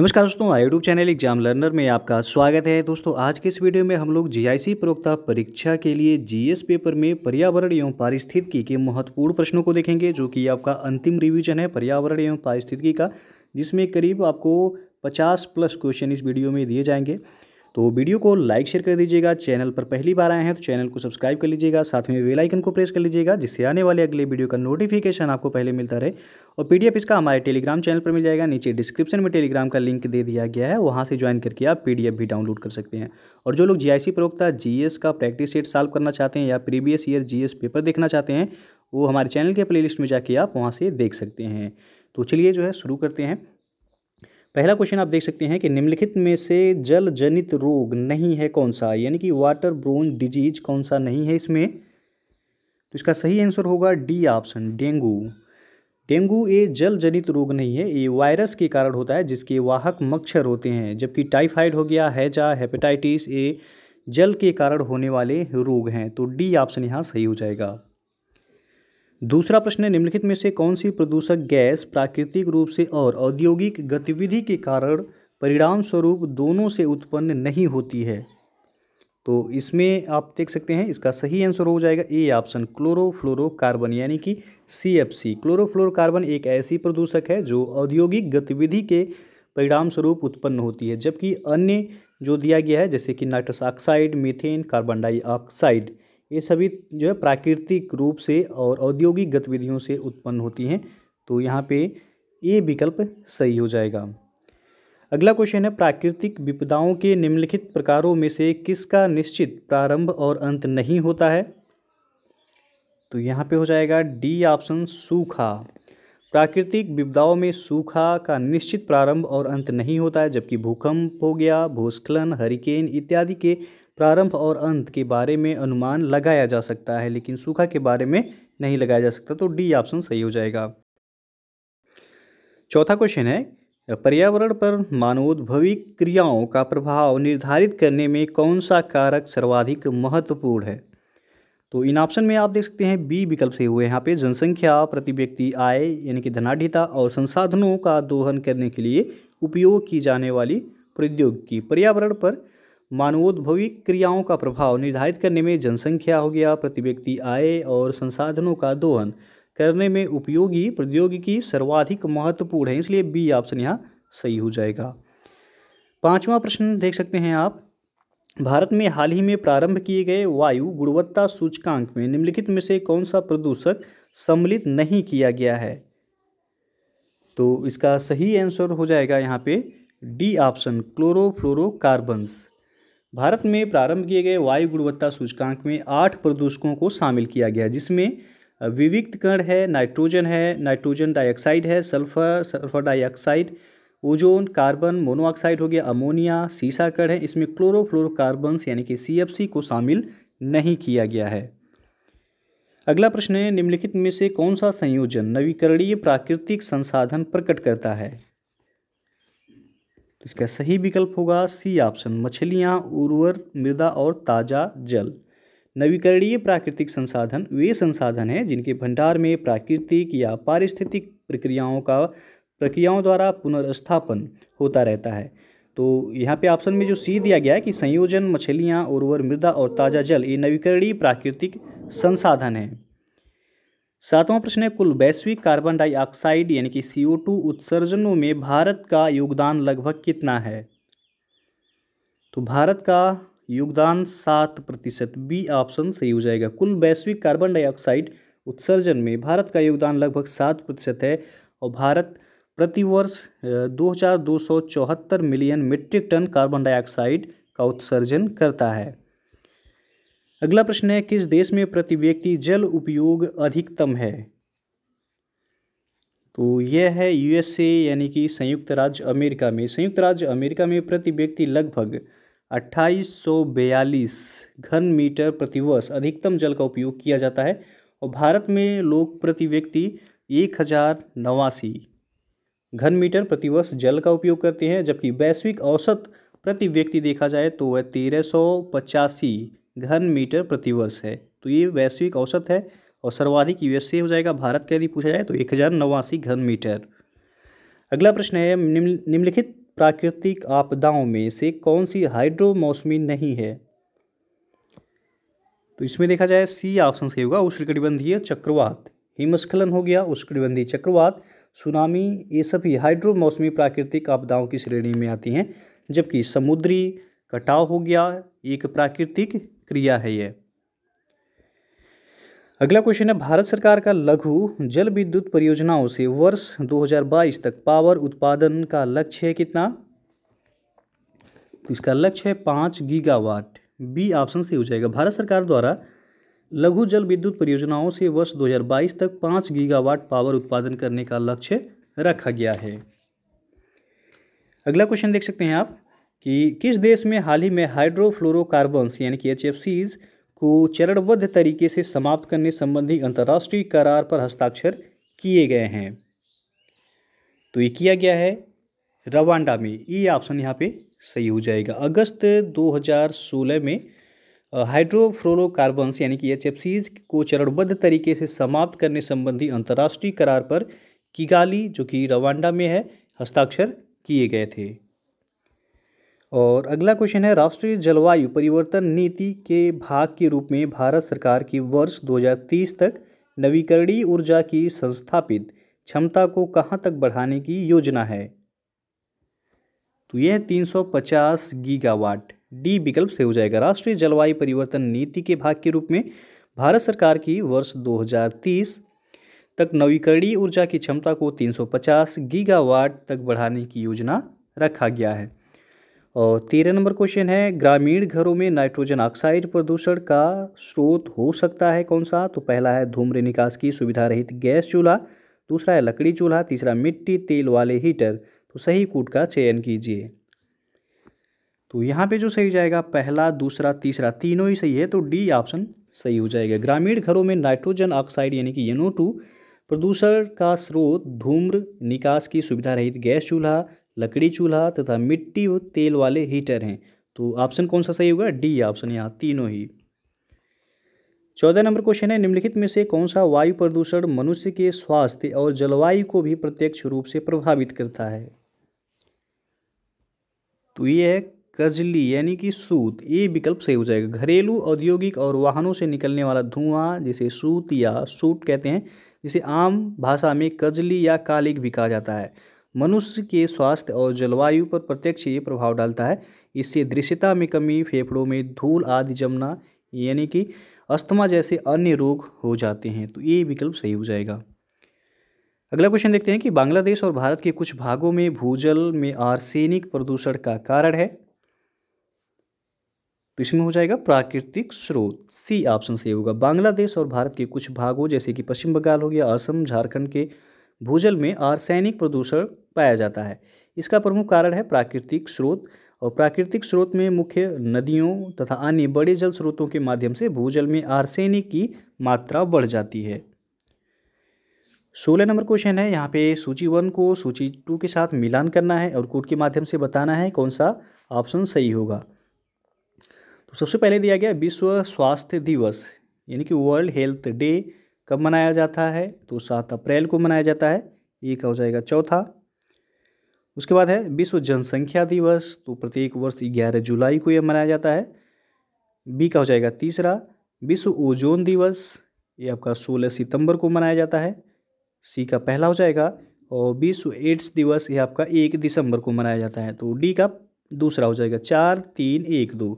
नमस्कार दोस्तों हमारे यूट्यूब चैनल एग्जाम लर्नर में आपका स्वागत है दोस्तों आज के इस वीडियो में हम लोग जीआईसी प्रवक्ता परीक्षा के लिए जीएस पेपर में पर्यावरण एवं पारिस्थितिकी के महत्वपूर्ण प्रश्नों को देखेंगे जो कि आपका अंतिम रिवीजन है पर्यावरण एवं पारिस्थितिकी का जिसमें करीब आपको पचास प्लस क्वेश्चन इस वीडियो में दिए जाएंगे तो वीडियो को लाइक शेयर कर दीजिएगा चैनल पर पहली बार आए हैं तो चैनल को सब्सक्राइब कर लीजिएगा साथ में वेलाइकन को प्रेस कर लीजिएगा जिससे आने वाले अगले वीडियो का नोटिफिकेशन आपको पहले मिलता रहे और पी इसका हमारे टेलीग्राम चैनल पर मिल जाएगा नीचे डिस्क्रिप्शन में टेलीग्राम का लिंक दे दिया गया है वहाँ से ज्वाइन करके आप पी भी डाउनलोड कर सकते हैं और जो लोग जी प्रवक्ता जी का प्रैक्टिस सेट सॉल्व करना चाहते हैं या प्रीवियस ईयर जी पेपर देखना चाहते हैं वो हमारे चैनल के प्लेलिस्ट में जाके आप वहाँ से देख सकते हैं तो चलिए जो है शुरू करते हैं पहला क्वेश्चन आप देख सकते हैं कि निम्नलिखित में से जल जनित रोग नहीं है कौन सा यानी कि वाटर ब्रोन डिजीज कौन सा नहीं है इसमें तो इसका सही आंसर होगा डी ऑप्शन डेंगू डेंगू ये जल जनित रोग नहीं है ये वायरस के कारण होता है जिसके वाहक मच्छर होते हैं जबकि टाइफाइड हो गया हैजा हेपेटाइटिस ये जल के कारण होने वाले रोग हैं तो डी ऑप्शन यहाँ सही हो जाएगा दूसरा प्रश्न है निम्नलिखित में से कौन सी प्रदूषक गैस प्राकृतिक रूप से और औद्योगिक गतिविधि के कारण परिणाम स्वरूप दोनों से उत्पन्न नहीं होती है तो इसमें आप देख सकते हैं इसका सही आंसर हो जाएगा ए ऑप्शन क्लोरोफ्लोरोकार्बन यानी कि सी एफ सी क्लोरोफ्लोरोकार्बन एक ऐसी प्रदूषक है जो औद्योगिक गतिविधि के परिणाम स्वरूप उत्पन्न होती है जबकि अन्य जो दिया गया है जैसे कि nitrous oxide methane carbon dioxide ये सभी जो है प्राकृतिक रूप से और औद्योगिक गतिविधियों से उत्पन्न होती हैं तो यहाँ पे ये विकल्प सही हो जाएगा अगला क्वेश्चन है प्राकृतिक विपदाओं के निम्नलिखित प्रकारों में से किसका निश्चित प्रारंभ और अंत नहीं होता है तो यहाँ पे हो जाएगा डी ऑप्शन सूखा प्राकृतिक विपदाओं में सूखा का निश्चित प्रारंभ और अंत नहीं होता है जबकि भूकंप हो गया भूस्खलन हरिकेन इत्यादि के प्रारंभ और अंत के बारे में अनुमान लगाया जा सकता है लेकिन सूखा के बारे में नहीं लगाया जा सकता तो डी ऑप्शन सही हो जाएगा चौथा क्वेश्चन है पर्यावरण पर मानवोद्भविक क्रियाओं का प्रभाव निर्धारित करने में कौन सा कारक सर्वाधिक महत्वपूर्ण है तो इन ऑप्शन में आप देख सकते हैं बी विकल्प से हुए यहाँ पे जनसंख्या प्रति व्यक्ति आय यानी कि धनाढ़ता और संसाधनों का दोहन करने के लिए उपयोग की जाने वाली प्रौद्योगिकी पर्यावरण पर मानवोद्भवी क्रियाओं का प्रभाव निर्धारित करने में जनसंख्या हो गया प्रति व्यक्ति आय और संसाधनों का दोहन करने में उपयोगी प्रौद्योगिकी सर्वाधिक महत्वपूर्ण है इसलिए बी ऑप्शन यहाँ सही हो जाएगा पांचवा प्रश्न देख सकते हैं आप भारत में हाल ही में प्रारंभ किए गए वायु गुणवत्ता सूचकांक में निम्नलिखित में से कौन सा प्रदूषक सम्मिलित नहीं किया गया है तो इसका सही आंसर हो जाएगा यहाँ पे डी ऑप्शन क्लोरोफ्लोरोकार्बन्स भारत में प्रारंभ किए गए वायु गुणवत्ता सूचकांक में आठ प्रदूषकों को शामिल किया गया जिसमें विविक्त कण है नाइट्रोजन है नाइट्रोजन डाइऑक्साइड है sulphur sulphur dioxide ozone carbon monoxide हो गया अमोनिया सीसा कण है इसमें क्लोरोफ्लोरोकार्बन्स यानी कि सी को शामिल नहीं किया गया है अगला प्रश्न है निम्नलिखित में से कौन सा संयोजन नवीकरणीय प्राकृतिक संसाधन प्रकट करता है तो इसका सही विकल्प होगा सी ऑप्शन मछलियाँ उर्वर मृदा और ताज़ा जल नवीकरणीय प्राकृतिक संसाधन वे संसाधन हैं जिनके भंडार में प्राकृतिक या पारिस्थितिक प्रक्रियाओं का प्रक्रियाओं द्वारा पुनर्स्थापन होता रहता है तो यहाँ पे ऑप्शन में जो सी दिया गया है कि संयोजन मछलियाँ उर्वर मृदा और ताज़ा जल ये नवीकरणीय प्राकृतिक संसाधन हैं सातवां प्रश्न है कुल वैश्विक कार्बन डाइऑक्साइड यानी कि सी उत्सर्जनों में भारत का योगदान लगभग कितना है तो भारत का योगदान सात प्रतिशत बी ऑप्शन सही हो जाएगा कुल वैश्विक कार्बन डाइऑक्साइड उत्सर्जन में भारत का योगदान लगभग सात प्रतिशत है और भारत प्रतिवर्ष दो हज़ार दो सौ चौहत्तर million metric tonne carbon dioxide का उत्सर्जन करता है अगला प्रश्न है किस देश में प्रति व्यक्ति जल उपयोग अधिकतम है तो यह है यूएसए यानी कि संयुक्त राज्य अमेरिका में संयुक्त राज्य अमेरिका में प्रति व्यक्ति लगभग अट्ठाईस घन मीटर प्रतिवर्ष अधिकतम जल का उपयोग किया जाता है और भारत में लोग प्रति व्यक्ति एक हज़ार नवासी घन मीटर प्रतिवर्ष जल का उपयोग करते हैं जबकि वैश्विक औसत प्रति व्यक्ति देखा जाए तो वह तेरह सौ पचासी घन मीटर प्रतिवर्ष है तो ये वैश्विक औसत है और सर्वाधिक यूएसए हो जाएगा भारत का यदि पूछा जाए तो एक हज़ार नवासी घन मीटर अगला प्रश्न है निम्नलिखित प्राकृतिक आपदाओं में से कौन सी हाइड्रो मौसमी नहीं है तो इसमें देखा जाए सी ऑप्शन सही होगा उष्णकटिबंधीय चक्रवात हिमस्खलन हो गया उष्णकटिबंधीय चक्रवात सुनामी ये सभी हाइड्रो मौसमी प्राकृतिक आपदाओं की श्रेणी में आती हैं जबकि समुद्री कटाव हो गया एक प्राकृतिक क्रिया है ये अगला क्वेश्चन है भारत सरकार का लघु जल विद्युत परियोजनाओं से वर्ष 2022 तक पावर उत्पादन का लक्ष्य है कितना तो इसका लक्ष्य है पाँच गीगावाट बी ऑप्शन से हो जाएगा भारत सरकार द्वारा लघु जल विद्युत परियोजनाओं से वर्ष 2022 तक पाँच गीगावाट पावर उत्पादन करने का लक्ष्य रखा गया है अगला क्वेश्चन देख सकते हैं आप कि किस देश में हाल ही में हाइड्रोफ्लोरोकार्बन्स यानी कि एच को चरणबद्ध तरीके से समाप्त करने संबंधी अंतर्राष्ट्रीय करार पर हस्ताक्षर किए गए हैं तो ये किया गया है रवांडा में ये ऑप्शन यहाँ पे सही हो जाएगा अगस्त 2016 में हाइड्रोफ्लोरोकार्बन्स यानी कि एच को चरणबद्ध तरीके से समाप्त करने संबंधी अंतर्राष्ट्रीय करार पर किगाली जो कि रवांडा में है हस्ताक्षर किए गए थे और अगला क्वेश्चन है राष्ट्रीय जलवायु परिवर्तन नीति के भाग के रूप में भारत सरकार की वर्ष 2030 तक नवीकरणीय ऊर्जा की संस्थापित क्षमता को कहाँ तक बढ़ाने की योजना है तो यह 350 गीगावाट डी विकल्प से हो जाएगा राष्ट्रीय जलवायु परिवर्तन नीति के भाग के रूप में भारत सरकार की वर्ष 2030 तक नवीकरणीय ऊर्जा की क्षमता को 350 गीगावाट तक बढ़ाने की योजना रखा गया है और तेरह नंबर क्वेश्चन है ग्रामीण घरों में नाइट्रोजन ऑक्साइड प्रदूषण का स्रोत हो सकता है कौन सा तो पहला है धूम्र निकास की सुविधा रहित गैस चूल्हा दूसरा है लकड़ी चूल्हा तीसरा मिट्टी तेल वाले हीटर तो सही कूट का चयन कीजिए तो यहाँ पे जो सही जाएगा पहला दूसरा तीसरा तीनों ही सही है तो डी ऑप्शन सही हो जाएगा ग्रामीण घरों में नाइट्रोजन ऑक्साइड यानी कि एनओ टू प्रदूषण का स्रोत धूम्र निकास की सुविधा रहित गैस चूल्हा लकड़ी चूल्हा तथा मिट्टी व तेल वाले हीटर हैं तो ऑप्शन कौन सा सही होगा डी ऑप्शन यहाँ तीनों ही चौदह नंबर क्वेश्चन है निम्नलिखित में से कौन सा वायु प्रदूषण मनुष्य के स्वास्थ्य और जलवायु को भी प्रत्यक्ष रूप से प्रभावित करता है तो ये है कजली यानी कि सूत ये विकल्प सही हो जाएगा घरेलू औद्योगिक और वाहनों से निकलने वाला धुआं जिसे सूत या सूट कहते हैं जिसे आम भाषा में कजली या कालिक भी कहा जाता है मनुष्य के स्वास्थ्य और जलवायु पर प्रत्यक्ष ये प्रभाव डालता है इससे दृश्यता में कमी फेफड़ों में धूल आदि जमना यानी कि अस्थमा जैसे अन्य रोग हो जाते हैं तो ये विकल्प सही हो जाएगा अगला क्वेश्चन देखते हैं कि बांग्लादेश और भारत के कुछ भागों में भूजल में आर्सेनिक प्रदूषण का कारण है तो इसमें हो जाएगा प्राकृतिक स्रोत सी ऑप्शन सही होगा बांग्लादेश और भारत के कुछ भागों जैसे कि पश्चिम बंगाल हो गया असम झारखंड के भूजल में आर्सैनिक प्रदूषण पाया जाता है इसका प्रमुख कारण है प्राकृतिक स्रोत और प्राकृतिक स्रोत में मुख्य नदियों तथा अन्य बड़े जल स्रोतों के माध्यम से भूजल में आर्सैनिक की मात्रा बढ़ जाती है सोलह नंबर क्वेश्चन है यहाँ पे सूची वन को सूची टू के साथ मिलान करना है और कोड के माध्यम से बताना है कौन सा ऑप्शन सही होगा तो सबसे पहले दिया गया विश्व स्वास्थ्य दिवस यानी कि वर्ल्ड हेल्थ डे कब मनाया जाता है तो सात अप्रैल को मनाया जाता है ये का हो जाएगा चौथा उसके बाद है विश्व जनसंख्या दिवस तो प्रत्येक वर्ष ग्यारह जुलाई को यह मनाया जाता है बी का हो जाएगा तीसरा विश्व ओजोन दिवस ये आपका सोलह सितंबर को मनाया जाता है सी का पहला हो जाएगा और विश्व एड्स दिवस यह आपका एक दिसंबर को मनाया जाता है तो डी का दूसरा हो जाएगा चार तीन एक दो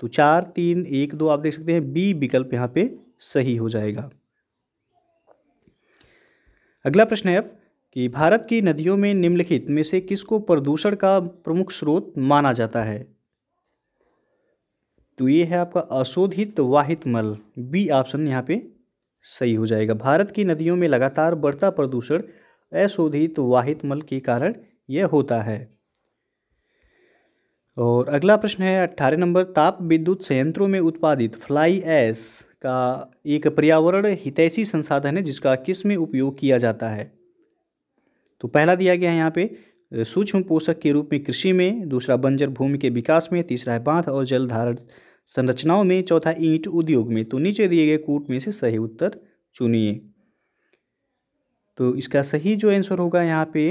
तो चार तीन एक दो आप देख सकते हैं बी विकल्प यहाँ पे सही हो जाएगा अगला प्रश्न है अब कि भारत की नदियों में निम्नलिखित में से किसको प्रदूषण का प्रमुख स्रोत माना जाता है तो ये है आपका अशोधित वाहित मल बी ऑप्शन यहाँ पे सही हो जाएगा भारत की नदियों में लगातार बढ़ता प्रदूषण अशोधित वाहित मल के कारण यह होता है और अगला प्रश्न है अट्ठारह नंबर ताप विद्युत संयंत्रों में उत्पादित फ्लाई एस का एक पर्यावरण हितैषी संसाधन है जिसका किस में उपयोग किया जाता है तो पहला दिया गया है यहाँ पे सूक्ष्म पोषक के रूप में कृषि में दूसरा बंजर भूमि के विकास में तीसरा है बांध और जल धारण संरचनाओं में चौथा ईंट उद्योग में तो नीचे दिए गए कूट में से सही उत्तर चुनिए तो इसका सही जो आंसर होगा यहाँ पे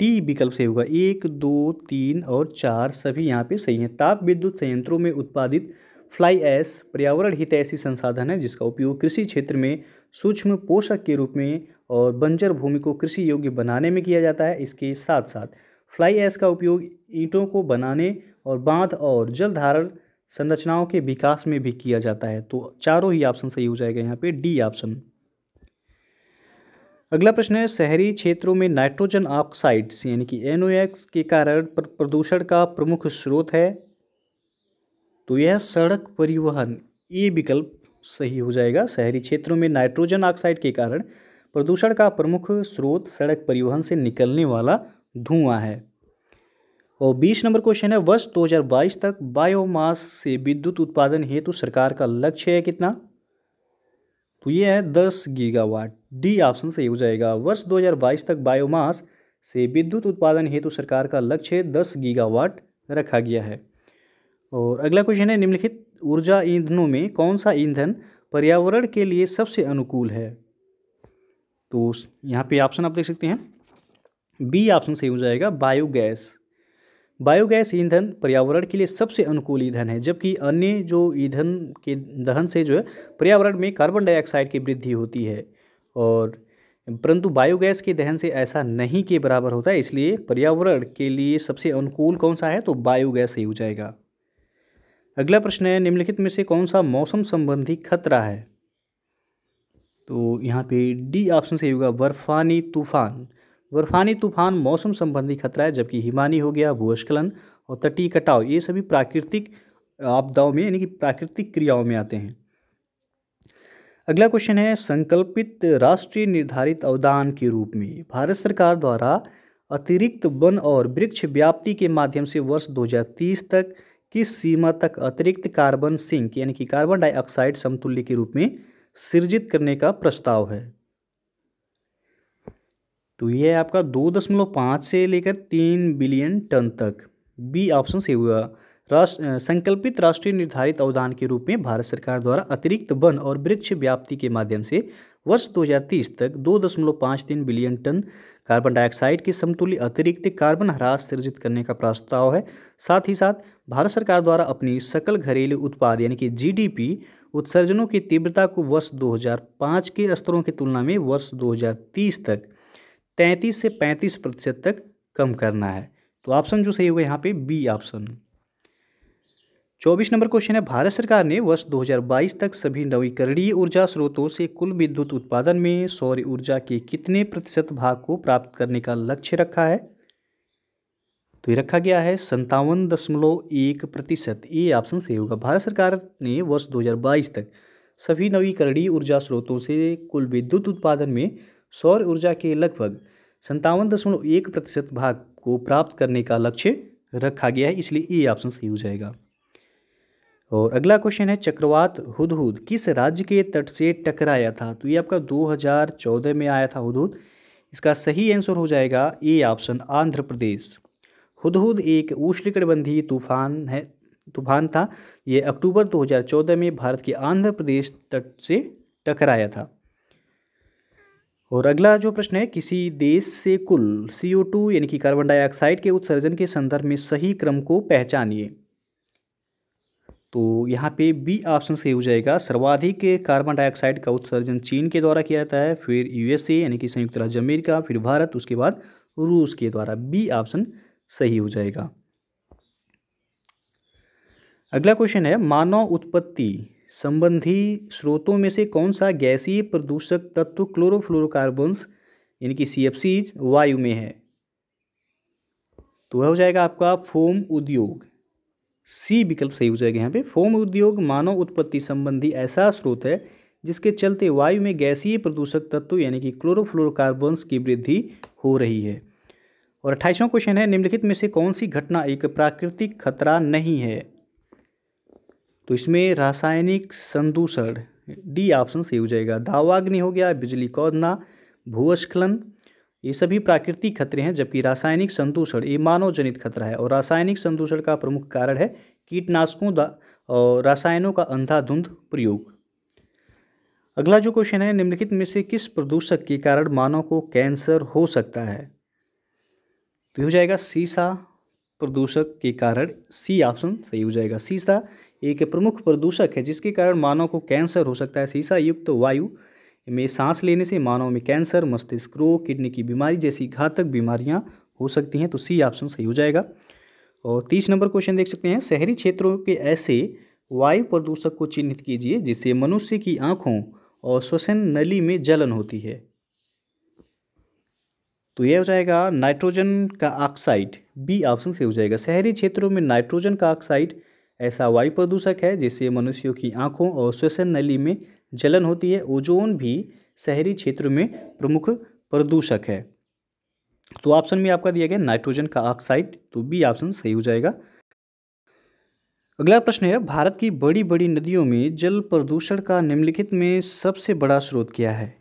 डी विकल्प सही होगा एक दो तीन और चार सभी यहाँ पे सही हैं ताप विद्युत संयंत्रों में उत्पादित फ्लाई ऐस पर्यावरण हित ऐसी संसाधन है जिसका उपयोग कृषि क्षेत्र में सूक्ष्म पोषक के रूप में और बंजर भूमि को कृषि योग्य बनाने में किया जाता है इसके साथ साथ फ्लाई ऐस का उपयोग ईंटों को बनाने और बांध और जल धारण संरचनाओं के विकास में भी किया जाता है तो चारों ही ऑप्शन सही हो जाएगा यहाँ पे डी ऑप्शन अगला प्रश्न है शहरी क्षेत्रों में नाइट्रोजन ऑक्साइड्स यानी कि एन के कारण प्रदूषण का प्रमुख स्रोत है तो यह सड़क परिवहन ये विकल्प सही हो जाएगा शहरी क्षेत्रों में नाइट्रोजन ऑक्साइड के कारण प्रदूषण का प्रमुख स्रोत सड़क परिवहन से निकलने वाला धुआं है और बीस नंबर क्वेश्चन है वर्ष 2022 तक बायोमास से विद्युत उत्पादन हेतु तो सरकार का लक्ष्य है कितना तो ये है दस गीगावाट डी ऑप्शन सही हो जाएगा वर्ष 2022 तक बायोमास से विद्युत उत्पादन हेतु तो सरकार का लक्ष्य दस गीगावाट रखा गया है और अगला क्वेश्चन है निम्नलिखित ऊर्जा ईंधनों में कौन सा ईंधन पर्यावरण के लिए सबसे अनुकूल है तो यहाँ पे ऑप्शन आप देख सकते हैं बी ऑप्शन सही हो जाएगा बायोगैस बायोगैस ईंधन पर्यावरण के लिए सबसे अनुकूल ईंधन है जबकि अन्य जो ईंधन के दहन से जो है पर्यावरण में कार्बन डाइऑक्साइड की वृद्धि होती है और परंतु बायोगैस के दहन से ऐसा नहीं के बराबर होता है इसलिए पर्यावरण के लिए सबसे अनुकूल कौन सा है तो बायोगैस सही हो जाएगा अगला प्रश्न है निम्नलिखित में से कौन सा मौसम संबंधी खतरा है तो यहाँ पे डी ऑप्शन सही होगा बर्फानी तूफान बर्फानी तूफान मौसम संबंधी खतरा है जबकि हिमानी हो गया भूस्खलन और तटीय कटाव ये सभी प्राकृतिक आपदाओं में यानी कि प्राकृतिक क्रियाओं में आते हैं अगला क्वेश्चन है संकल्पित राष्ट्रीय निर्धारित अवदान के रूप में भारत सरकार द्वारा अतिरिक्त वन और वृक्ष व्याप्ति के माध्यम से वर्ष 2030 तक किस सीमा तक अतिरिक्त कार्बन सिंक यानी कि कार्बन डाइऑक्साइड समतुल्य के रूप में सृजित करने का प्रस्ताव है तो ये आपका दो दशमलव पाँच से लेकर तीन बिलियन टन तक बी ऑप्शन से हुआ राष्ट्र संकल्पित राष्ट्रीय निर्धारित अवदान के रूप में भारत सरकार द्वारा अतिरिक्त वन और वृक्ष व्याप्ति के माध्यम से वर्ष 2030 तक दो दशमलव पाँच तीन बिलियन टन कार्बन डाइऑक्साइड के समतुल्य अतिरिक्त कार्बन ह्रास सृजित करने का प्रस्ताव है साथ ही साथ भारत सरकार द्वारा अपनी सकल घरेलू उत्पाद यानी कि जीडीपी उत्सर्जनों की तीव्रता को वर्ष 2005 के स्तरों की तुलना में वर्ष 2030 तक 33 से 35 प्रतिशत तक कम करना है तो ऑप्शन जो सही होगा यहाँ पे बी ऑप्शन चौबीस नंबर क्वेश्चन है भारत सरकार ने वर्ष 2022 तक सभी नवीकरणीय ऊर्जा स्रोतों से कुल विद्युत उत्पादन में सौर ऊर्जा के कितने प्रतिशत भाग को प्राप्त करने का लक्ष्य रखा है तो ये रखा गया है संतावन दशमलव एक प्रतिशत ये ऑप्शन सही होगा भारत सरकार ने वर्ष 2022 तक सभी नवीकरणीय ऊर्जा स्रोतों से कुल विद्युत उत्पादन में सौर ऊर्जा के लगभग संतावन दशमलव एक प्रतिशत भाग को प्राप्त करने का लक्ष्य रखा गया है इसलिए ये ऑप्शन सही हो जाएगा और अगला क्वेश्चन है चक्रवात हुदहुद किस राज्य के तट से टकराया था तो ये आपका 2014 में आया था हुदहुद इसका सही आंसर हो जाएगा ए ऑप्शन आंध्र प्रदेश हुदहुद एक उष्णकटिबंधीय तूफान है तूफान था ये अक्टूबर 2014 में भारत के आंध्र प्रदेश तट से टकराया था और अगला जो प्रश्न है किसी देश से कुल सी यानी कि कार्बन डाइऑक्साइड के उत्सर्जन के संदर्भ में सही क्रम को पहचानिए तो यहाँ पे बी ऑप्शन सही हो जाएगा सर्वाधिक कार्बन डाइऑक्साइड का उत्सर्जन चीन के द्वारा किया जाता है फिर यूएसए यानी कि संयुक्त राज्य अमेरिका फिर भारत उसके बाद रूस के द्वारा बी ऑप्शन सही हो जाएगा अगला क्वेश्चन है मानव उत्पत्ति संबंधी स्रोतों में से कौन सा गैसीय प्रदूषक तत्व क्लोरोफ्लोरोकार्बन्स यानी कि सी वायु में है तो वह हो जाएगा आपका फोम उद्योग सी विकल्प सही हो जाएगा यहाँ पे फोम उद्योग मानव उत्पत्ति संबंधी ऐसा स्रोत है जिसके चलते वायु में गैसीय प्रदूषक तत्व यानी कि क्लोरोफ्लोरोकार्बन्स की वृद्धि हो रही है और अट्ठाईसवां क्वेश्चन है निम्नलिखित में से कौन सी घटना एक प्राकृतिक खतरा नहीं है तो इसमें रासायनिक संदूषण डी ऑप्शन सही हो जाएगा दावाग्नि हो गया बिजली कौदना भूस्खलन ये सभी प्राकृतिक खतरे हैं जबकि रासायनिक संदूषण ये मानव जनित खतरा है और रासायनिक संदूषण का प्रमुख कारण है कीटनाशकों और रासायनों का अंधाधुंध प्रयोग अगला जो क्वेश्चन है निम्नलिखित में से किस प्रदूषक के कारण मानव को कैंसर हो सकता है तो हो जाएगा सीसा प्रदूषक के कारण सी ऑप्शन सही हो जाएगा सीसा एक प्रमुख प्रदूषक है जिसके कारण मानव को कैंसर हो सकता है सीसा युक्त तो वायु में सांस लेने से मानव में कैंसर मस्तिष्क रोग किडनी की बीमारी जैसी घातक बीमारियां हो सकती हैं तो सी ऑप्शन सही हो जाएगा और तीस नंबर क्वेश्चन देख सकते हैं शहरी क्षेत्रों के ऐसे वायु प्रदूषक को चिन्हित कीजिए जिससे मनुष्य की आँखों और श्वसन नली में जलन होती है तो यह हो जाएगा नाइट्रोजन का ऑक्साइड बी ऑप्शन से हो जाएगा शहरी क्षेत्रों में नाइट्रोजन का ऑक्साइड ऐसा वायु प्रदूषक है जिससे मनुष्यों की आंखों और श्वसन नली में जलन होती है ओजोन भी शहरी क्षेत्र में प्रमुख प्रदूषक है तो ऑप्शन में आपका दिया गया नाइट्रोजन का ऑक्साइड तो बी ऑप्शन सही हो जाएगा अगला प्रश्न है भारत की बड़ी बड़ी नदियों में जल प्रदूषण का निम्नलिखित में सबसे बड़ा स्रोत क्या है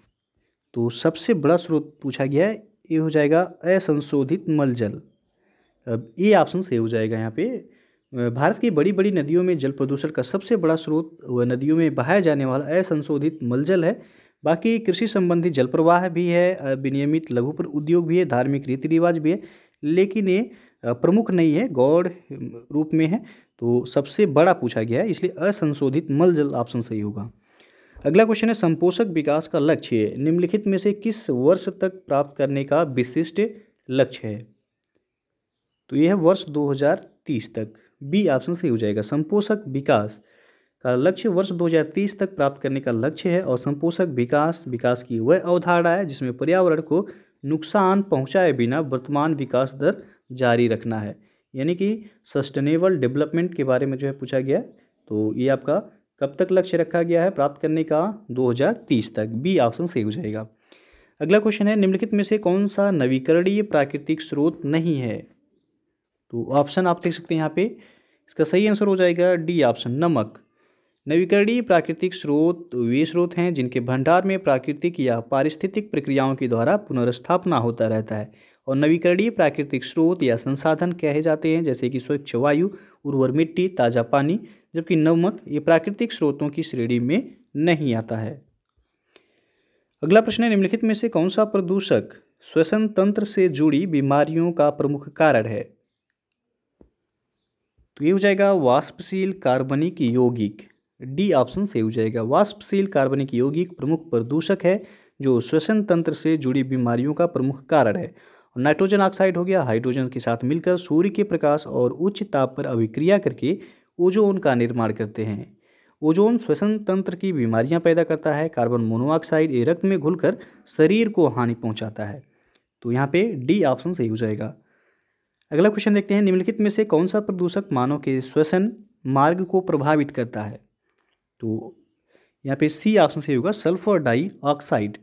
तो सबसे बड़ा स्रोत पूछा गया है ये हो जाएगा असंशोधित मल जल अब ये ऑप्शन सही हो जाएगा यहाँ पे भारत की बड़ी बड़ी नदियों में जल प्रदूषण का सबसे बड़ा स्रोत व नदियों में बहाया जाने वाला असंशोधित मलजल है बाकी कृषि संबंधी जल प्रवाह भी है विनियमित लघु पर उद्योग भी है धार्मिक रीति रिवाज भी है लेकिन ये प्रमुख नहीं है गौड़ रूप में है तो सबसे बड़ा पूछा गया है इसलिए असंशोधित मल जल ऑप्शन सही होगा अगला क्वेश्चन है संपोषक विकास का लक्ष्य निम्नलिखित में से किस वर्ष तक प्राप्त करने का विशिष्ट लक्ष्य है तो यह है वर्ष 2030 तक बी ऑप्शन सही हो जाएगा संपोषक विकास का लक्ष्य वर्ष 2030 तक प्राप्त करने का लक्ष्य है और संपोषक विकास विकास की वह अवधारणा है जिसमें पर्यावरण को नुकसान पहुंचाए बिना वर्तमान विकास दर जारी रखना है यानी कि सस्टेनेबल डेवलपमेंट के बारे में जो है पूछा गया तो ये आपका कब तक लक्ष्य रखा गया है प्राप्त करने का 2030 तक बी ऑप्शन सही हो जाएगा अगला क्वेश्चन है निम्नलिखित में से कौन सा नवीकरणीय प्राकृतिक स्रोत नहीं है तो ऑप्शन आप देख सकते हैं यहाँ पे इसका सही आंसर हो जाएगा डी ऑप्शन नमक नवीकरणीय प्राकृतिक स्रोत वे स्रोत हैं जिनके भंडार में प्राकृतिक या पारिस्थितिक प्रक्रियाओं के द्वारा पुनर्स्थापना होता रहता है और नवीकरणीय प्राकृतिक स्रोत या संसाधन कहे जाते हैं जैसे कि स्वच्छ वायु उर्वर मिट्टी ताज़ा पानी जबकि नमक ये प्राकृतिक स्रोतों की श्रेणी में नहीं आता है अगला प्रश्न है निम्नलिखित में से कौन सा प्रदूषक श्वसन तंत्र से जुड़ी बीमारियों का प्रमुख कारण है तो ये हो जाएगा वाष्पशील कार्बनिक यौगिक डी ऑप्शन से हो जाएगा वाष्पशील कार्बनिक यौगिक प्रमुख प्रदूषक है जो श्वसन तंत्र से जुड़ी बीमारियों का प्रमुख कारण है नाइट्रोजन ऑक्साइड हो गया हाइड्रोजन के साथ मिलकर सूर्य के प्रकाश और उच्च ताप पर अभिक्रिया करके ओजोन का निर्माण करते हैं ओजोन श्वसन तंत्र की बीमारियां पैदा करता है कार्बन मोनोऑक्साइड रक्त में घुलकर शरीर को हानि पहुंचाता है तो यहाँ पे डी ऑप्शन सही हो जाएगा अगला क्वेश्चन देखते हैं निम्नलिखित में से कौन सा प्रदूषक मानव के श्वसन मार्ग को प्रभावित करता है तो यहाँ पे सी ऑप्शन सही होगा sulphur dioxide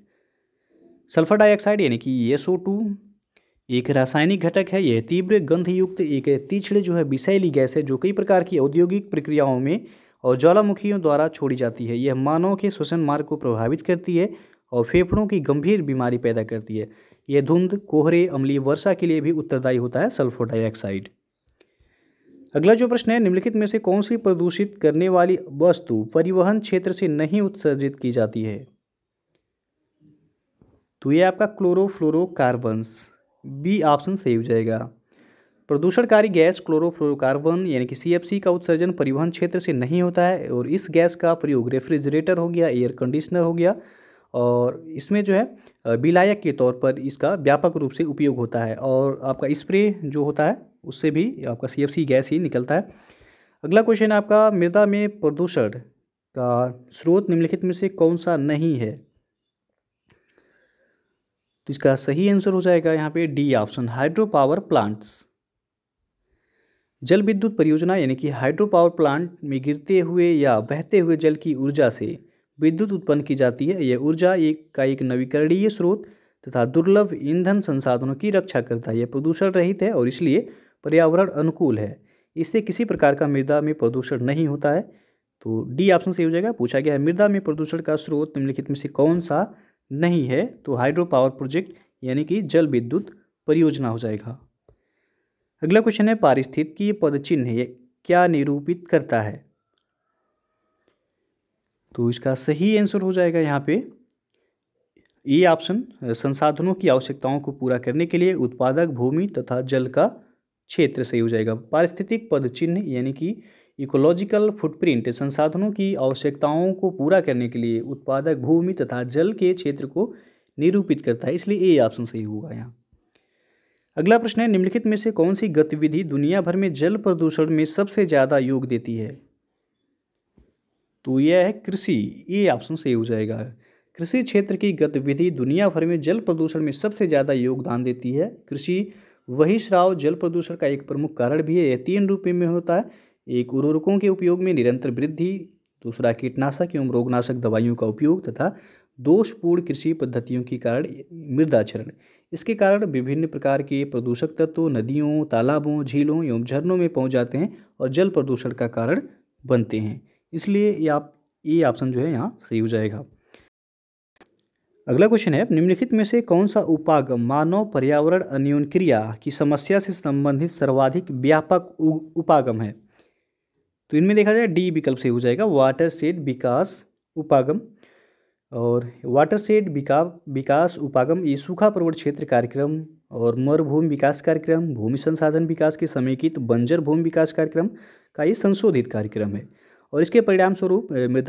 sulphur dioxide यानी कि एस ओ टू एक रासायनिक घटक है यह तीव्र गंधयुक्त एक तीक्ष्ण जो है विषैली गैस है जो कई प्रकार की औद्योगिक प्रक्रियाओं में और ज्वालामुखियों द्वारा छोड़ी जाती है यह मानव के श्वसन मार्ग को प्रभावित करती है और फेफड़ों की गंभीर बीमारी पैदा करती है यह धुंध कोहरे अम्लीय वर्षा के लिए भी उत्तरदायी होता है सल्फर डाइऑक्साइड अगला जो प्रश्न है निम्नलिखित में से कौन सी प्रदूषित करने वाली वस्तु परिवहन क्षेत्र से नहीं उत्सर्जित की जाती है तो ये आपका क्लोरोफ्लोरोकार्बन्स बी ऑप्शन सही हो जाएगा प्रदूषणकारी गैस क्लोरोफ्लोरोकार्बन यानी कि सी का उत्सर्जन परिवहन क्षेत्र से नहीं होता है और इस गैस का प्रयोग रेफ्रिजरेटर हो गया एयर कंडीशनर हो गया और इसमें जो है विलायक के तौर पर इसका व्यापक रूप से उपयोग होता है और आपका स्प्रे जो होता है उससे भी आपका सी गैस ही निकलता है अगला क्वेश्चन है आपका मृदा में प्रदूषण का स्रोत निम्नलिखित में से कौन सा नहीं है तो इसका सही आंसर हो जाएगा यहाँ पे D option hydro power plants जल विद्युत परियोजना यानी कि हाइड्रो पावर प्लांट में गिरते हुए या बहते हुए जल की ऊर्जा से विद्युत उत्पन्न की जाती है यह ऊर्जा एक का एक नवीकरणीय स्रोत तथा दुर्लभ ईंधन संसाधनों की रक्षा करता है यह प्रदूषण रहित है और इसलिए पर्यावरण अनुकूल है इससे किसी प्रकार का मृदा में प्रदूषण नहीं होता है तो डी ऑप्शन सही हो जाएगा पूछा गया है मृदा में प्रदूषण का स्रोत निम्नलिखित में से कौन सा नहीं है तो हाइड्रो पावर प्रोजेक्ट यानी कि जल विद्युत परियोजना हो जाएगा अगला क्वेश्चन है पारिस्थित की पदचिन्ह क्या निरूपित करता है तो इसका सही आंसर हो जाएगा यहाँ पे ये ऑप्शन संसाधनों की आवश्यकताओं को पूरा करने के लिए उत्पादक भूमि तथा जल का क्षेत्र सही हो जाएगा पारिस्थितिक पदचिन्ह यानी कि इकोलॉजिकल फुटप्रिंट संसाधनों की आवश्यकताओं को पूरा करने के लिए उत्पादक भूमि तथा जल के क्षेत्र को निरूपित करता है इसलिए ए ऑप्शन सही होगा यहाँ अगला प्रश्न है निम्नलिखित में से कौन सी गतिविधि दुनिया भर में जल प्रदूषण में सबसे ज़्यादा योग देती है तो यह है कृषि ये ऑप्शन सही हो जाएगा कृषि क्षेत्र की गतिविधि दुनिया भर में जल प्रदूषण में सबसे ज़्यादा योगदान देती है कृषि वही श्राव जल प्रदूषण का एक प्रमुख कारण भी है यह तीन रूप में होता है एक उर्वरकों के उपयोग में निरंतर वृद्धि दूसरा कीटनाशक एवं रोगनाशक दवाइयों का उपयोग तथा दोषपूर्ण कृषि पद्धतियों के कारण मृदा क्षरण इसके कारण विभिन्न प्रकार के प्रदूषक तत्व नदियों तालाबों झीलों एवं झरनों में पहुँच जाते हैं और जल प्रदूषण का कारण बनते हैं इसलिए ये आप ये ऑप्शन जो है यहाँ सही हो जाएगा अगला क्वेश्चन है निम्नलिखित में से कौन सा उपाग मानव पर्यावरण अन्योन क्रिया की समस्या से संबंधित सर्वाधिक व्यापक उपागम है तो इनमें देखा जाए डी विकल्प सही हो जाएगा वाटर सेड विकास उपागम और वाटर सेड विका विकास उपागम ये सूखा प्रवण क्षेत्र कार्यक्रम और मरुभूमि विकास कार्यक्रम भूमि संसाधन विकास के समेकित बंजर भूमि विकास कार्यक्रम का ये संशोधित कार्यक्रम है और इसके परिणाम स्वरूप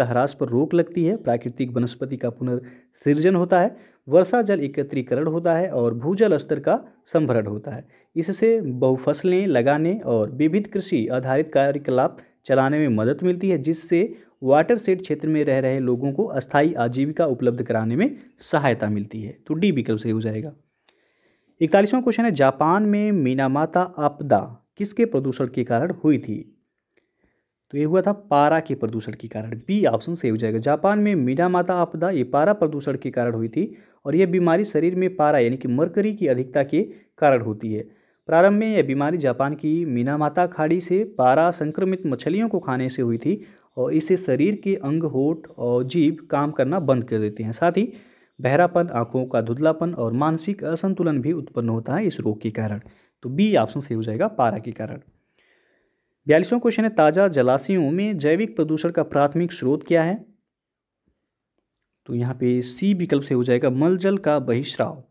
ह्रास पर रोक लगती है प्राकृतिक वनस्पति का पुनर्सृजन होता है वर्षा जल एकत्रीकरण होता है और भूजल स्तर का संभरण होता है इससे बहुफसलें लगाने और विविध कृषि आधारित कार्यकलाप चलाने में मदद मिलती है जिससे वाटर सेट क्षेत्र में रह रहे लोगों को अस्थायी आजीविका उपलब्ध कराने में सहायता मिलती है तो डी विकल्प सही हो जाएगा इकतालीसवां क्वेश्चन है जापान में मीनामाता आपदा किसके प्रदूषण के कारण हुई थी तो ये हुआ था पारा के प्रदूषण के कारण बी ऑप्शन सही हो जाएगा जापान में मीनामाता आपदा ये पारा प्रदूषण के कारण हुई थी और यह बीमारी शरीर में पारा यानी कि मरकरी की अधिकता के कारण होती है प्रारंभ में यह बीमारी जापान की मीनामाता खाड़ी से पारा संक्रमित मछलियों को खाने से हुई थी और इससे शरीर के अंग होठ और जीव काम करना बंद कर देते हैं साथ ही बहरापन आंखों का धुदलापन और मानसिक असंतुलन भी उत्पन्न होता है इस रोग के कारण तो बी ऑप्शन सही हो जाएगा पारा के कारण बयालीसवां क्वेश्चन है ताज़ा जलाशयों में जैविक प्रदूषण का प्राथमिक स्रोत क्या है तो यहाँ पे सी विकल्प से हो जाएगा मलजल का बहिश्राव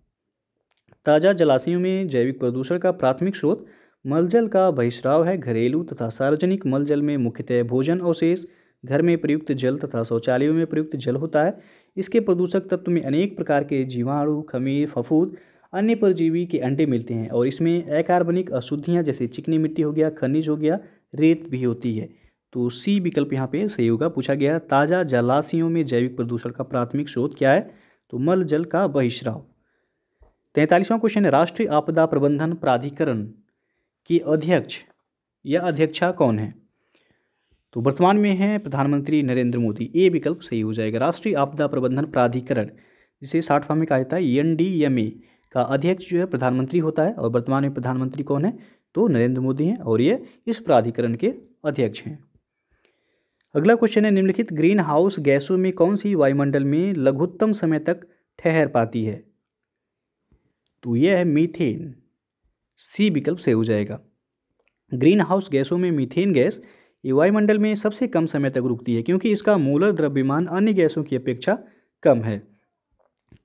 ताज़ा जलाशयों में जैविक प्रदूषण का प्राथमिक स्रोत मलजल का बहिष्राव है घरेलू तथा सार्वजनिक मलजल में मुख्यतः भोजन अवशेष घर में प्रयुक्त जल तथा शौचालयों में प्रयुक्त जल होता है इसके प्रदूषक तत्व में अनेक प्रकार के जीवाणु खमीर फफूद अन्य परजीवी के अंडे मिलते हैं और इसमें अकार्बनिक अशुद्धियाँ जैसे चिकनी मिट्टी हो गया खनिज हो गया रेत भी होती है तो सी विकल्प यहाँ पे सही होगा पूछा गया ताज़ा जलाशयों में जैविक प्रदूषण का प्राथमिक स्रोत क्या है तो मल जल का बहिष्राव तैंतालीसवां क्वेश्चन है राष्ट्रीय आपदा प्रबंधन प्राधिकरण की अध्यक्ष या अध्यक्षा कौन है तो वर्तमान में है प्रधानमंत्री नरेंद्र मोदी ए विकल्प सही हो जाएगा राष्ट्रीय आपदा प्रबंधन प्राधिकरण जिसे साठवा में कहा जाता है एन डी एम ए का अध्यक्ष जो है प्रधानमंत्री होता है और वर्तमान में प्रधानमंत्री कौन है तो नरेंद्र मोदी हैं और ये इस प्राधिकरण के अध्यक्ष हैं अगला क्वेश्चन है निम्नलिखित ग्रीन हाउस गैसों में कौन सी वायुमंडल में लघुत्तम समय तक ठहर पाती है तो यह है मीथेन सी विकल्प सही हो जाएगा ग्रीन हाउस गैसों में मीथेन गैस ये वायुमंडल में सबसे कम समय तक रुकती है क्योंकि इसका मूलर द्रव्यमान अन्य गैसों की अपेक्षा कम है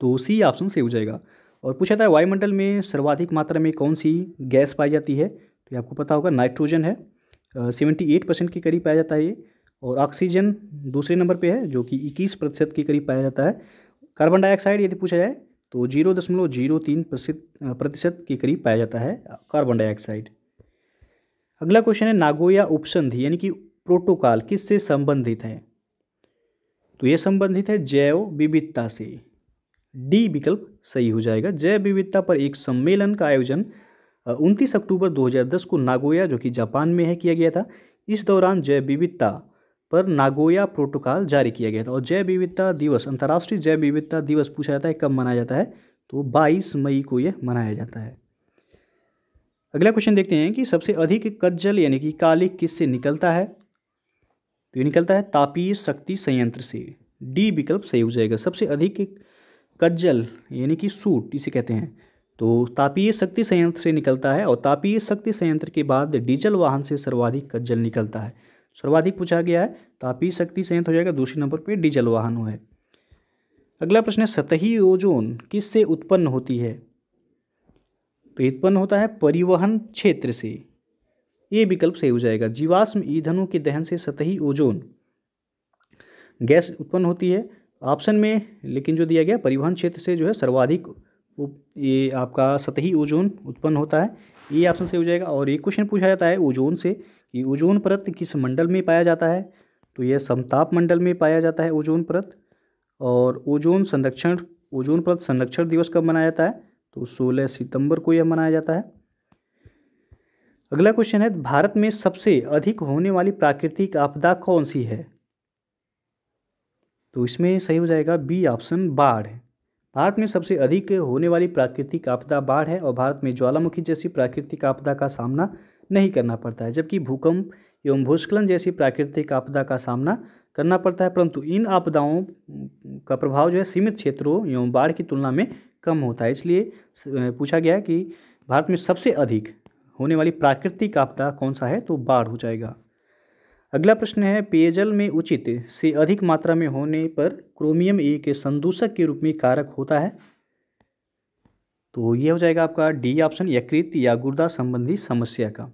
तो सी ऑप्शन सही हो जाएगा और पूछा था वायुमंडल में सर्वाधिक मात्रा में कौन सी गैस पाई जाती है तो ये आपको पता होगा नाइट्रोजन है सेवेंटी एट परसेंट के करीब पाया जाता है ये और ऑक्सीजन दूसरे नंबर पे है जो कि इक्कीस प्रतिशत के करीब पाया जाता है कार्बन डाइऑक्साइड यदि पूछा जाए तो जीरो दशमलव जीरो तीन प्रतिशत के करीब पाया जाता है कार्बन डाइऑक्साइड अगला क्वेश्चन है नागोया उपसंधि यानी कि प्रोटोकॉल किससे संबंधित है तो यह संबंधित है जैव विविधता से डी विकल्प सही हो जाएगा जैव विविधता पर एक सम्मेलन का आयोजन उनतीस अक्टूबर 2010 को नागोया जो कि जापान में है किया गया था इस दौरान जैव विविधता पर नागोया प्रोटोकॉल जारी किया गया था और जैव विविधता दिवस अंतर्राष्ट्रीय जैव विविधता दिवस पूछा जाता है कब मनाया जाता है तो 22 मई को यह मनाया जाता है अगला क्वेश्चन देखते हैं कि सबसे अधिक कज्जल यानी कि काली किससे निकलता है तो ये निकलता है तापीय शक्ति संयंत्र से डी विकल्प सही हो जाएगा सबसे अधिक कज्जल यानी कि सूट इसे कहते हैं तो तापीय शक्ति संयंत्र से निकलता है और तापीय शक्ति संयंत्र के बाद डीजल वाहन से सर्वाधिक कज्जल निकलता है सर्वाधिक पूछा गया है तापी तो शक्ति संयंत्र हो जाएगा दूसरे नंबर पे डीजल वाहनों है अगला प्रश्न है सतही ओजोन किससे उत्पन्न होती है तो उत्पन्न होता है परिवहन क्षेत्र से ये विकल्प सही हो जाएगा जीवाश्म ईंधनों के दहन से सतही ओजोन गैस उत्पन्न होती है ऑप्शन में लेकिन जो दिया गया परिवहन क्षेत्र से जो है सर्वाधिक ये आपका सतही ओजोन उत्पन्न होता है ये ऑप्शन सही हो जाएगा और एक क्वेश्चन पूछा जाता है ओजोन से कि ओजोन परत किस मंडल में पाया जाता है तो यह समताप मंडल में पाया जाता है ओजोन परत और ओजोन संरक्षण ओजोन परत संरक्षण दिवस कब मनाया जाता है तो 16 सितंबर को यह मनाया जाता है अगला क्वेश्चन है भारत में सबसे अधिक होने वाली प्राकृतिक आपदा कौन सी है तो इसमें सही हो जाएगा बी ऑप्शन बाढ़ भारत में सबसे अधिक होने वाली प्राकृतिक आपदा बाढ़ है और भारत में ज्वालामुखी जैसी प्राकृतिक आपदा का सामना नहीं करना पड़ता है जबकि भूकंप एवं भूस्खलन जैसी प्राकृतिक आपदा का सामना करना पड़ता है परंतु इन आपदाओं का प्रभाव जो है सीमित क्षेत्रों एवं बाढ़ की तुलना में कम होता है इसलिए पूछा गया है कि भारत में सबसे अधिक होने वाली प्राकृतिक आपदा कौन सा है तो बाढ़ हो जाएगा अगला प्रश्न है पेयजल में उचित से अधिक मात्रा में होने पर क्रोमियम ए के संदूषक के रूप में कारक होता है तो ये हो जाएगा आपका डी ऑप्शन यकृत या गुर्दा संबंधी समस्या का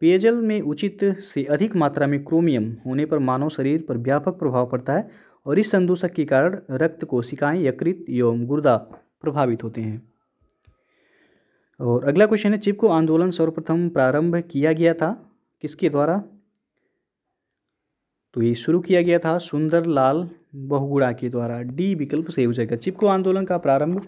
पेयजल में उचित से अधिक मात्रा में क्रोमियम होने पर मानव शरीर पर व्यापक प्रभाव पड़ता है और इस संदूषक के कारण रक्त कोशिकाएं यकृत एवं गुर्दा प्रभावित होते हैं और अगला क्वेश्चन है चिपको आंदोलन सर्वप्रथम प्रारंभ किया गया था किसके द्वारा तो ये शुरू किया गया था सुंदर लाल बहुगुड़ा के द्वारा डी विकल्प सही हो जाएगा चिपको आंदोलन का प्रारंभ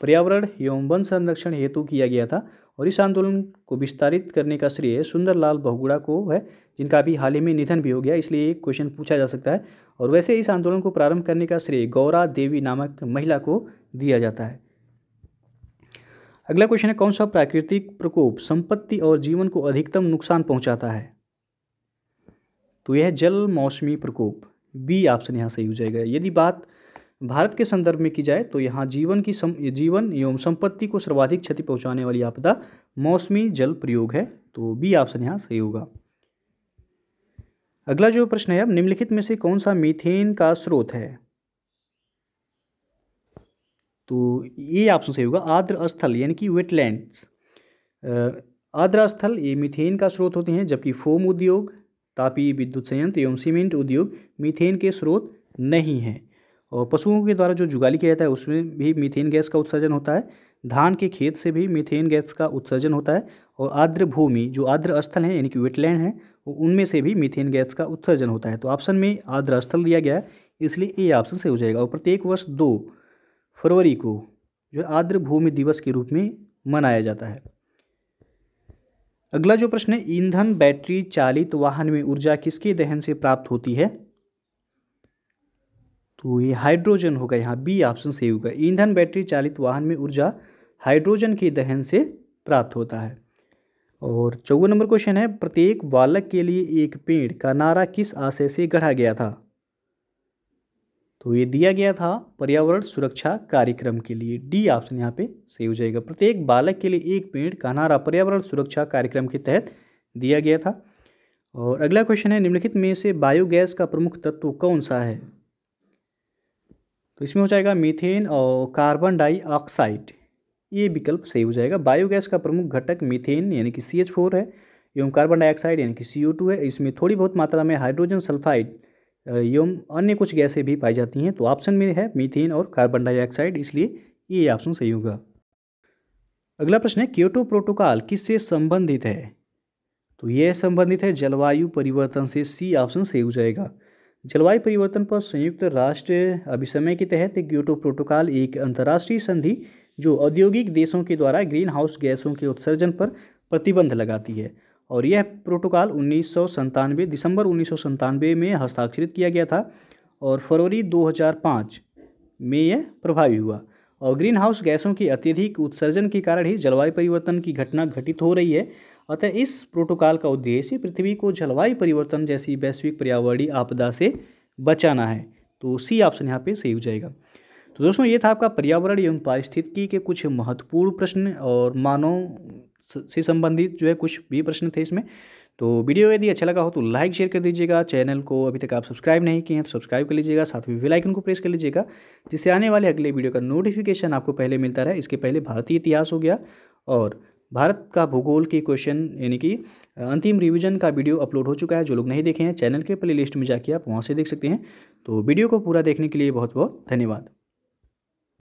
पर्यावरण एवं वन संरक्षण हेतु किया गया था और इस आंदोलन को विस्तारित करने का श्रेय सुंदरलाल बहुगुड़ा को है जिनका अभी हाल ही में निधन भी हो गया इसलिए एक क्वेश्चन पूछा जा सकता है और वैसे इस आंदोलन को प्रारंभ करने का श्रेय गौरा देवी नामक महिला को दिया जाता है अगला क्वेश्चन है कौन सा प्राकृतिक प्रकोप संपत्ति और जीवन को अधिकतम नुकसान पहुंचाता है तो यह जल मौसमी प्रकोप बी ऑप्शन यहाँ सही हो जाएगा यदि बात भारत के संदर्भ में की जाए तो यहाँ जीवन की सम, जीवन एवं संपत्ति को सर्वाधिक क्षति पहुँचाने वाली आपदा मौसमी जल प्रयोग है तो बी ऑप्शन यहाँ सही होगा अगला जो प्रश्न है अब निम्नलिखित में से कौन सा मीथेन का स्रोत है तो ये ऑप्शन सही होगा आर्द्र स्थल यानी कि वेटलैंड्स आर्द्र स्थल ये मीथेन का स्रोत होते हैं जबकि फोम उद्योग तापी विद्युत संयंत्र एवं सीमेंट उद्योग मीथेन के स्रोत नहीं हैं और पशुओं के द्वारा जो जुगाली किया जाता है उसमें भी मीथेन गैस का उत्सर्जन होता है धान के खेत से भी मीथेन गैस का उत्सर्जन होता है और आर्द्र भूमि जो आर्द्र स्थल है यानी कि वेटलैंड है उनमें से भी मीथेन गैस का उत्सर्जन होता है तो ऑप्शन में आर्द्र स्थल दिया गया है इसलिए ये ऑप्शन से हो जाएगा और प्रत्येक वर्ष दो फरवरी को जो है आर्द्र भूमि दिवस के रूप में मनाया जाता है अगला जो प्रश्न है ईंधन बैटरी चालित वाहन में ऊर्जा किसके दहन से प्राप्त होती है हुई हाइड्रोजन होगा यहाँ बी ऑप्शन सही होगा ईंधन बैटरी चालित वाहन में ऊर्जा हाइड्रोजन के दहन से प्राप्त होता है और चौवन नंबर क्वेश्चन है प्रत्येक बालक के लिए एक पेड़ का नारा किस आशय से गढ़ा गया था तो ये दिया गया था पर्यावरण सुरक्षा कार्यक्रम के लिए डी ऑप्शन यहाँ पे सही हो जाएगा प्रत्येक बालक के लिए एक पेड़ का नारा पर्यावरण सुरक्षा कार्यक्रम के तहत दिया गया था और अगला क्वेश्चन है निम्नलिखित में से बायोगैस का प्रमुख तत्व कौन सा है तो इसमें हो जाएगा मीथेन और कार्बन डाइऑक्साइड ये विकल्प सही हो जाएगा बायोगैस का प्रमुख घटक मीथेन यानी कि सी एच फोर है एवं कार्बन डाइऑक्साइड यानी कि सी ओ टू है इसमें थोड़ी बहुत मात्रा में हाइड्रोजन सल्फाइड एवं अन्य कुछ गैसें भी पाई जाती हैं तो ऑप्शन में है मीथेन और कार्बन डाइऑक्साइड इसलिए ये ऑप्शन सही होगा अगला प्रश्न है क्योटो प्रोटोकॉल किससे संबंधित है तो यह संबंधित है जलवायु परिवर्तन से सी ऑप्शन सही हो जाएगा जलवायु परिवर्तन पर संयुक्त राष्ट्र अभिसमय के तहत ग्योटो प्रोटोकॉल एक अंतर्राष्ट्रीय संधि जो औद्योगिक देशों के द्वारा ग्रीन हाउस गैसों के उत्सर्जन पर प्रतिबंध लगाती है और यह प्रोटोकॉल उन्नीस दिसंबर उन्नीस में हस्ताक्षरित किया गया था और फरवरी 2005 में यह प्रभावी हुआ और ग्रीन हाउस गैसों के अत्यधिक उत्सर्जन के कारण ही जलवायु परिवर्तन की घटना घटित हो रही है अतः इस प्रोटोकॉल का उद्देश्य पृथ्वी को जलवायु परिवर्तन जैसी वैश्विक पर्यावरणीय आपदा से बचाना है तो सी ऑप्शन यहाँ पे सही हो जाएगा तो दोस्तों ये था आपका पर्यावरण एवं पारिस्थितिकी के कुछ महत्वपूर्ण प्रश्न और मानव से संबंधित जो है कुछ भी प्रश्न थे इसमें तो वीडियो यदि अच्छा लगा हो तो लाइक शेयर कर दीजिएगा चैनल को अभी तक आप सब्सक्राइब नहीं किए हैं तो सब्सक्राइब कर लीजिएगा साथ में आइकन को प्रेस कर लीजिएगा जिससे आने वाले अगले वीडियो का नोटिफिकेशन आपको पहले मिलता रहे इसके पहले भारतीय इतिहास हो गया और भारत का भूगोल के क्वेश्चन यानी कि अंतिम रिवीजन का वीडियो अपलोड हो चुका है जो लोग नहीं देखे हैं चैनल के प्लेलिस्ट में जाके आप वहाँ से देख सकते हैं तो वीडियो को पूरा देखने के लिए बहुत बहुत धन्यवाद